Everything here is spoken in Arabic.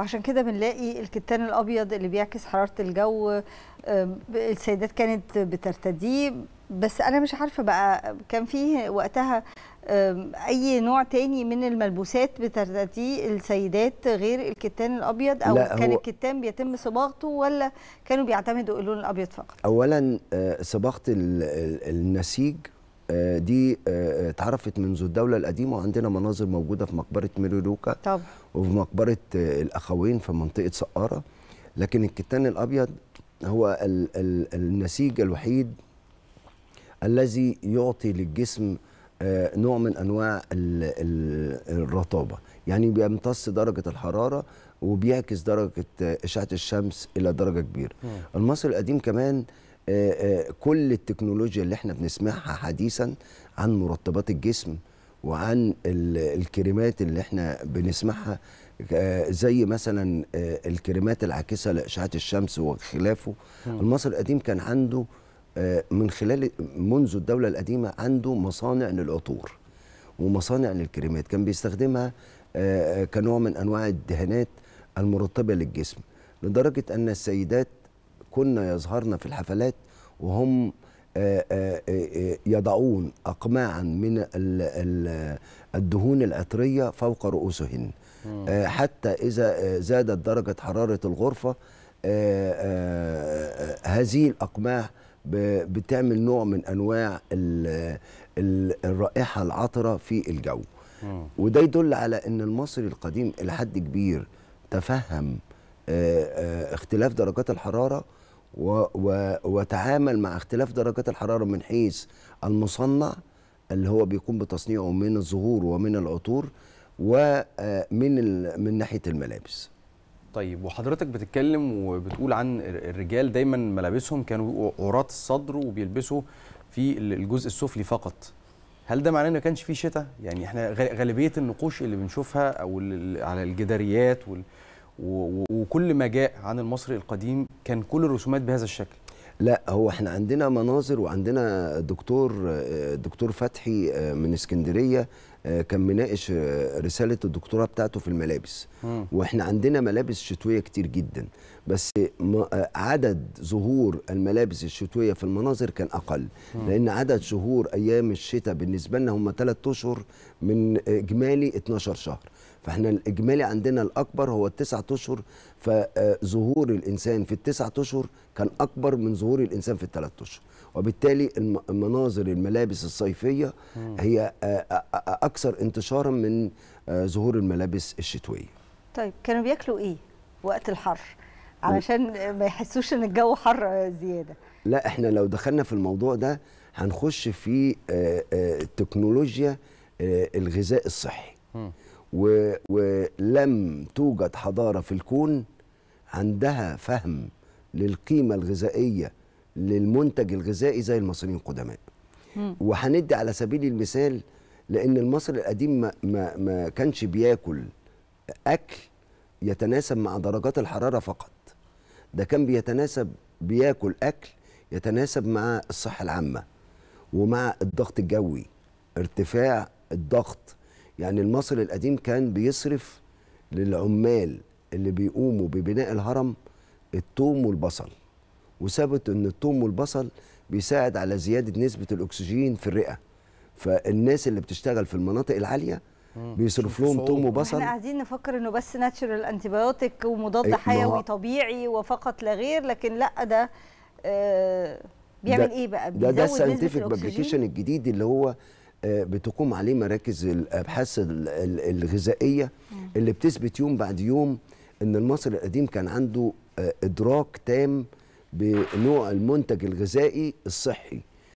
وعشان كده بنلاقي الكتان الابيض اللي بيعكس حراره الجو السيدات كانت بترتديه بس انا مش عارفه بقى كان في وقتها اي نوع تاني من الملبوسات بترتديه السيدات غير الكتان الابيض او كان الكتان بيتم صباغته ولا كانوا بيعتمدوا اللون الابيض فقط اولا آه، صباغه النسيج آه، دي آه، آه، اتعرفت منذ الدولة القديمة وعندنا مناظر موجودة في مقبرة ميلولوكا طبعا وفي مقبرة الأخوين في منطقة سقارة لكن الكتان الأبيض هو ال ال النسيج الوحيد الذي يعطي للجسم نوع من أنواع ال ال الرطابة يعني بيمتص درجة الحرارة وبيعكس درجة إشعة الشمس إلى درجة كبيرة المصري القديم كمان آه، آه، كل التكنولوجيا اللي احنا بنسمعها حديثا عن مرطبات الجسم وعن الكريمات اللي احنا بنسمعها آه، زي مثلا الكريمات العاكسه لاشعه الشمس وخلافه المصري القديم كان عنده من خلال منذ الدوله القديمه عنده مصانع للعطور ومصانع للكريمات كان بيستخدمها كنوع من انواع الدهانات المرطبه للجسم لدرجه ان السيدات كنا يظهرن في الحفلات وهم آه، آه، آه، يضعون أقماعا من الدهون العطرية فوق رؤوسهن حتى إذا زادت درجة حرارة الغرفة هذه الأقماع بتعمل نوع من أنواع الرائحة العطرة في الجو وده يدل على أن المصري القديم الى حد كبير تفهم اختلاف درجات الحراره و و وتعامل مع اختلاف درجات الحراره من حيث المصنع اللي هو بيقوم بتصنيعه من الزهور ومن العطور ومن آه، من ناحيه الملابس. طيب وحضرتك بتتكلم وبتقول عن الرجال دايما ملابسهم كانوا عرات الصدر وبيلبسوا في الجزء السفلي فقط. هل ده معناه ان ما كانش في شتاء؟ يعني احنا غالبيه النقوش اللي بنشوفها او على الجداريات وال وكل ما جاء عن المصري القديم كان كل الرسومات بهذا الشكل لا هو احنا عندنا مناظر وعندنا دكتور دكتور فتحي آه، من اسكندريه آه، كان مناقش آه، رساله الدكتوراه بتاعته في الملابس واحنا عندنا ملابس شتويه كتير جدا بس عدد ظهور الملابس الشتويه في المناظر كان اقل لان عدد شهور ايام الشتاء بالنسبه لنا هم 3 اشهر من اجمالي 12 شهر فاحنا الاجمالي عندنا الاكبر هو التسعة اشهر فظهور الانسان في التسعة اشهر كان اكبر من ظهور الانسان في الثلاث اشهر وبالتالي المناظر الملابس الصيفيه هي آه، آه، آه، اكثر انتشارا من ظهور الملابس الشتويه طيب كانوا بياكلوا ايه وقت الحر علشان ما يحسوش ان الجو حر زياده لا احنا لو دخلنا في الموضوع ده هنخش في تكنولوجيا الغذاء الصحي و... ولم توجد حضارة في الكون عندها فهم للقيمة الغذائية للمنتج الغذائي زي المصريين القدماء وهندي على سبيل المثال لأن المصري القديم ما, ما, ما كانش بياكل أكل يتناسب مع درجات الحرارة فقط ده كان بيتناسب بياكل أكل يتناسب مع الصحة العامة ومع الضغط الجوي ارتفاع الضغط يعني المصري القديم كان بيصرف للعمال اللي بيقوموا ببناء الهرم الثوم والبصل وثبت ان الثوم والبصل بيساعد على زياده نسبه الاكسجين في الرئه فالناس اللي بتشتغل في المناطق العاليه بيصرف لهم ثوم وبصل احنا قاعدين نفكر انه بس ناتشرال انتيبيوتيك ومضاد إيه، حيوي طبيعي وفقط لا غير لكن لا ده آه بيعمل ده ايه بقى ده ده الساينتفك بابليكيشن الجديد اللي هو بتقوم عليه مراكز الابحاث الغذائيه اللي بتثبت يوم بعد يوم ان المصري القديم كان عنده آه، ادراك تام بنوع المنتج الغذائي الصحي